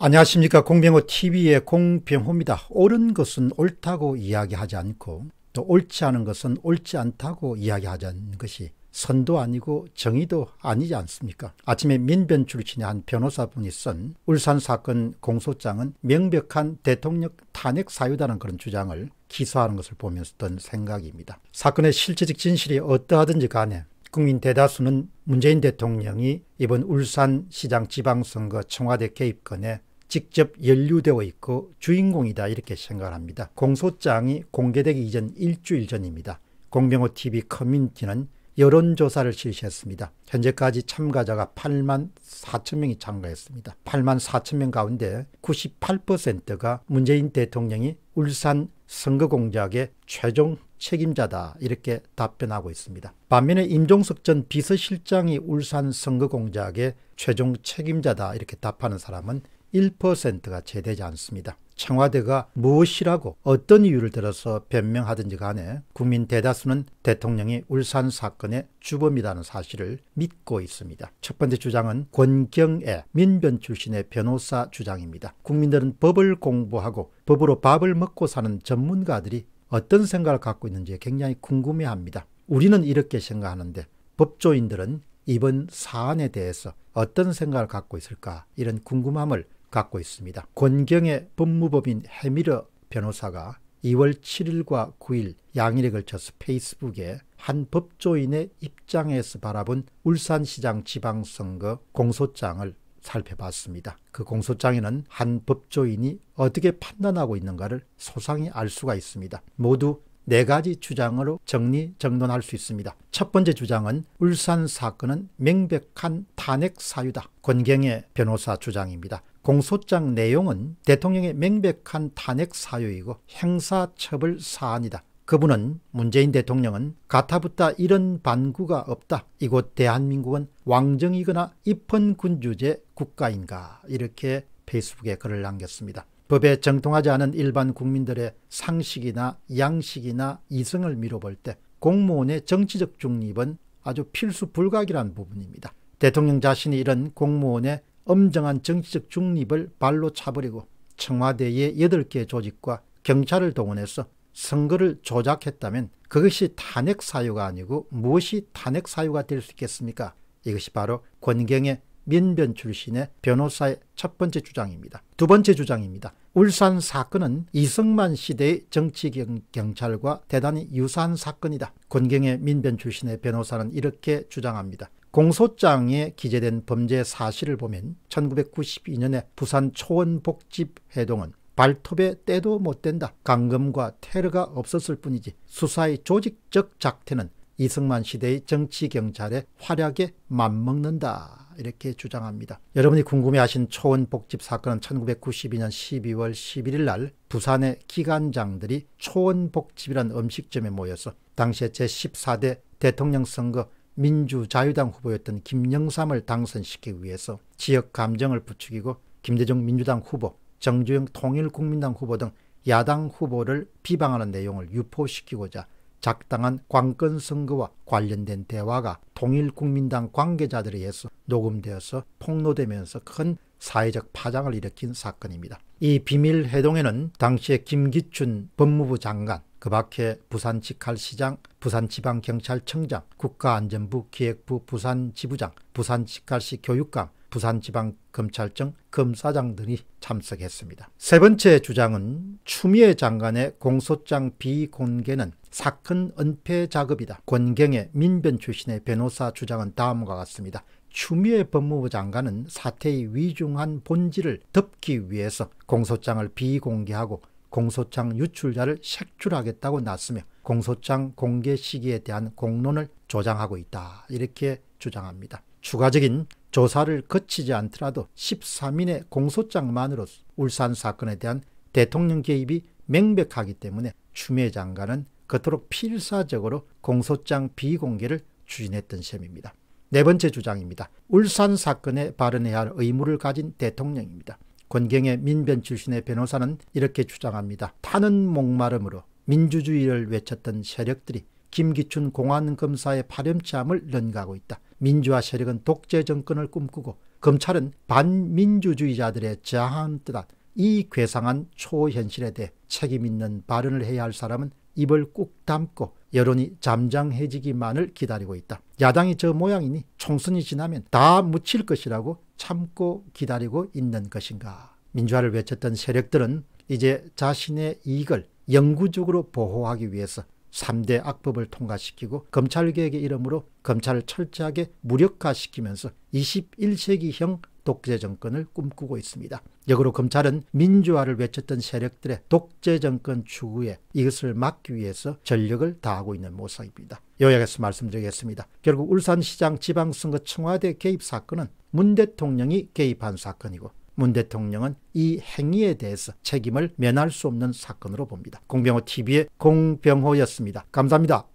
안녕하십니까 공병호 TV의 공병호입니다. 옳은 것은 옳다고 이야기하지 않고 또 옳지 않은 것은 옳지 않다고 이야기하지 않는 것이 선도 아니고 정의도 아니지 않습니까? 아침에 민변 출신의 한 변호사분이 쓴 울산 사건 공소장은 명백한 대통령 탄핵 사유다는 그런 주장을 기소하는 것을 보면서 든 생각입니다. 사건의 실질적 진실이 어떠하든지 간에 국민 대다수는 문재인 대통령이 이번 울산시장 지방선거 청와대 개입건에 직접 연류되어 있고 주인공이다 이렇게 생각을 합니다. 공소장이 공개되기 이전 일주일 전입니다. 공병호TV 커뮤니티는 여론조사를 실시했습니다. 현재까지 참가자가 8만 4천 명이 참가했습니다. 8만 4천 명 가운데 98%가 문재인 대통령이 울산 선거공작의 최종 책임자다 이렇게 답변하고 있습니다. 반면에 임종석 전 비서실장이 울산 선거공작의 최종 책임자다 이렇게 답하는 사람은 1%가 채 되지 않습니다. 청와대가 무엇이라고 어떤 이유를 들어서 변명하든지 간에 국민 대다수는 대통령이 울산 사건의 주범이라는 사실을 믿고 있습니다. 첫 번째 주장은 권경애 민변 출신의 변호사 주장입니다. 국민들은 법을 공부하고 법으로 밥을 먹고 사는 전문가들이 어떤 생각을 갖고 있는지 굉장히 궁금해합니다. 우리는 이렇게 생각하는데 법조인들은 이번 사안에 대해서 어떤 생각을 갖고 있을까 이런 궁금함을 갖고 있습니다. 권경의 법무법인 해미러 변호사가 2월 7일과 9일 양일에 걸쳐서 페이스북에 한 법조인의 입장에서 바라본 울산시장 지방선거 공소장을 살펴봤습니다. 그 공소장에는 한 법조인이 어떻게 판단하고 있는가를 소상히 알 수가 있습니다. 모두 네 가지 주장으로 정리, 정돈할 수 있습니다. 첫 번째 주장은 울산 사건은 명백한 탄핵 사유다. 권경의 변호사 주장입니다. 공소장 내용은 대통령의 명백한 탄핵 사유이고 행사처벌 사안이다. 그분은 문재인 대통령은 가타부타 이런 반구가 없다. 이곳 대한민국은 왕정이거나 입헌군주제 국가인가 이렇게 페이스북에 글을 남겼습니다. 법에 정통하지 않은 일반 국민들의 상식이나 양식이나 이성을 미뤄볼 때 공무원의 정치적 중립은 아주 필수 불가결한 부분입니다. 대통령 자신이 이런 공무원의 엄정한 정치적 중립을 발로 차버리고 청와대의 8개 조직과 경찰을 동원해서 선거를 조작했다면 그것이 탄핵 사유가 아니고 무엇이 탄핵 사유가 될 수 있겠습니까? 이것이 바로 권경의 민변 출신의 변호사의 첫 번째 주장입니다. 두 번째 주장입니다. 울산 사건은 이승만 시대의 정치 경찰과 대단히 유사한 사건이다. 권경의 민변 출신의 변호사는 이렇게 주장합니다. 공소장에 기재된 범죄 사실을 보면 1992년에 부산 초원복집 해동은 발톱에 때도 못된다 강금과 테러가 없었을 뿐이지 수사의 조직적 작태는 이승만 시대의 정치 경찰의 활약에 맞먹는다. 이렇게 주장합니다. 여러분이 궁금해하신 초원복집 사건은 1992년 12월 11일 날 부산의 기관장들이 초원복집이란 음식점에 모여서 당시에 제14대 대통령 선거 민주자유당 후보였던 김영삼을 당선시키기 위해서 지역 감정을 부추기고 김대중 민주당 후보, 정주영 통일국민당 후보 등 야당 후보를 비방하는 내용을 유포시키고자 작당한 관건 선거와 관련된 대화가 통일국민당 관계자들에 의해서 녹음되어서 폭로되면서 큰 사회적 파장을 일으킨 사건입니다. 이 비밀 해동에는 당시에 김기춘 법무부 장관, 그 밖에 부산 직할시장, 부산 지방경찰청장, 국가안전부 기획부 부산 지부장, 부산 직할시 교육감, 부산지방검찰청 검사장 등이 참석했습니다. 세 번째 주장은 추미애 장관의 공소장 비공개는 사건 은폐 작업이다. 권경의 민변 출신의 변호사 주장은 다음과 같습니다. 추미애 법무부 장관은 사태의 위중한 본질을 덮기 위해서 공소장을 비공개하고 공소장 유출자를 색출하겠다고 났으며 공소장 공개 시기에 대한 공론을 조장하고 있다. 이렇게 주장합니다. 추가적인 조사를 거치지 않더라도 13인의 공소장만으로 울산 사건에 대한 대통령 개입이 명백하기 때문에 추미애 장관은 그토록 필사적으로 공소장 비공개를 추진했던 셈입니다. 네 번째 주장입니다. 울산 사건에 발언해야 할 의무를 가진 대통령입니다. 권경의 민변 출신의 변호사는 이렇게 주장합니다. 타는 목마름으로 민주주의를 외쳤던 세력들이 김기춘 공안검사의 파렴치함을 연가하고 있다. 민주화 세력은 독재 정권을 꿈꾸고 검찰은 반민주주의자들의 자한 뜨다. 이 괴상한 초현실에 대해 책임 있는 발언을 해야 할 사람은 입을 꾹 담고 여론이 잠잠해지기만을 기다리고 있다. 야당이 저 모양이니 총선이 지나면 다 묻힐 것이라고 참고 기다리고 있는 것인가. 민주화를 외쳤던 세력들은 이제 자신의 이익을 영구적으로 보호하기 위해서 3대 악법을 통과시키고 검찰개혁의 이름으로 검찰을 철저하게 무력화시키면서 21세기형 독재 정권을 꿈꾸고 있습니다. 역으로 검찰은 민주화를 외쳤던 세력들의 독재 정권 추구에 이것을 막기 위해서 전력을 다하고 있는 모습입니다. 요약해서 말씀드리겠습니다. 결국 울산시장 지방선거 청와대 개입 사건은 문 대통령이 개입한 사건이고 문 대통령은 이 행위에 대해서 책임을 면할 수 없는 사건으로 봅니다. 공병호 TV의 공병호였습니다. 감사합니다.